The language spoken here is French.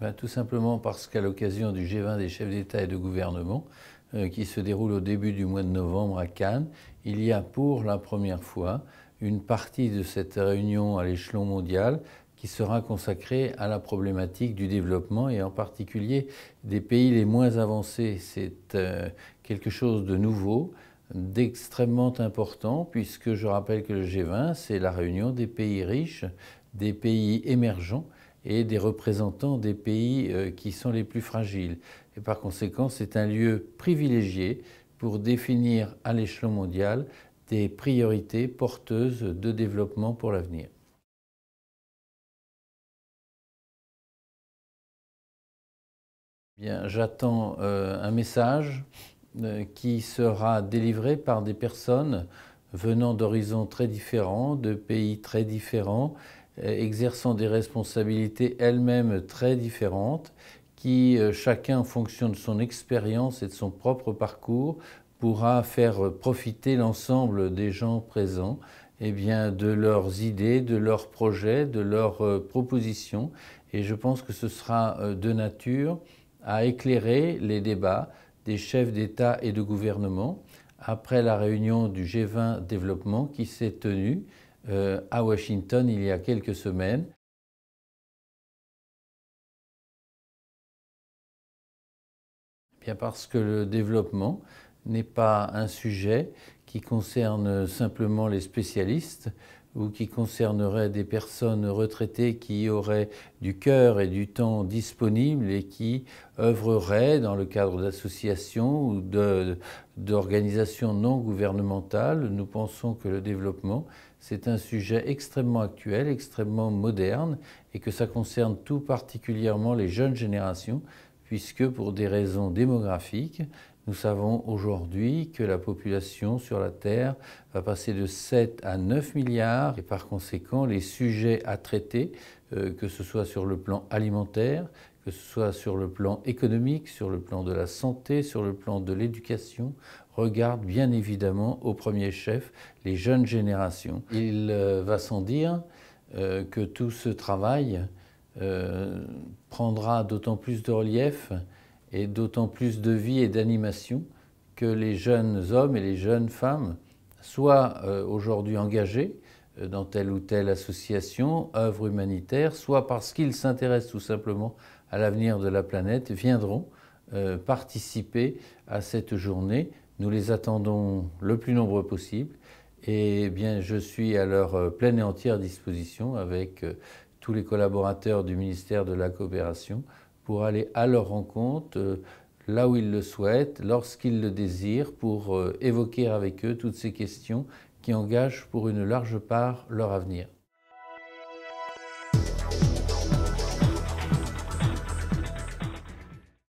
Ben, tout simplement parce qu'à l'occasion du G20 des chefs d'État et de gouvernement, euh, qui se déroule au début du mois de novembre à Cannes, il y a pour la première fois une partie de cette réunion à l'échelon mondial qui sera consacrée à la problématique du développement et en particulier des pays les moins avancés. C'est euh, quelque chose de nouveau d'extrêmement important puisque je rappelle que le G20, c'est la réunion des pays riches, des pays émergents et des représentants des pays euh, qui sont les plus fragiles. Et par conséquent, c'est un lieu privilégié pour définir à l'échelon mondial des priorités porteuses de développement pour l'avenir. j'attends euh, un message euh, qui sera délivré par des personnes venant d'horizons très différents, de pays très différents, euh, exerçant des responsabilités elles-mêmes très différentes, qui euh, chacun en fonction de son expérience et de son propre parcours pourra faire profiter l'ensemble des gens présents eh bien, de leurs idées, de leurs projets, de leurs euh, propositions. Et je pense que ce sera de nature à éclairer les débats des chefs d'État et de gouvernement après la réunion du G20 développement qui s'est tenue euh, à Washington il y a quelques semaines. Eh bien parce que le développement n'est pas un sujet qui concerne simplement les spécialistes, ou qui concernerait des personnes retraitées qui auraient du cœur et du temps disponible et qui œuvreraient dans le cadre d'associations ou d'organisations non gouvernementales. Nous pensons que le développement, c'est un sujet extrêmement actuel, extrêmement moderne et que ça concerne tout particulièrement les jeunes générations puisque pour des raisons démographiques, nous savons aujourd'hui que la population sur la Terre va passer de 7 à 9 milliards et par conséquent les sujets à traiter, euh, que ce soit sur le plan alimentaire, que ce soit sur le plan économique, sur le plan de la santé, sur le plan de l'éducation, regardent bien évidemment au premier chef les jeunes générations. Il euh, va sans dire euh, que tout ce travail prendra d'autant plus de relief et d'autant plus de vie et d'animation que les jeunes hommes et les jeunes femmes soit euh, aujourd'hui engagés euh, dans telle ou telle association, œuvre humanitaire, soit parce qu'ils s'intéressent tout simplement à l'avenir de la planète, viendront euh, participer à cette journée. Nous les attendons le plus nombreux possible et bien je suis à leur pleine et entière disposition avec tous les collaborateurs du ministère de la Coopération pour aller à leur rencontre euh, là où ils le souhaitent, lorsqu'ils le désirent, pour euh, évoquer avec eux toutes ces questions qui engagent pour une large part leur avenir.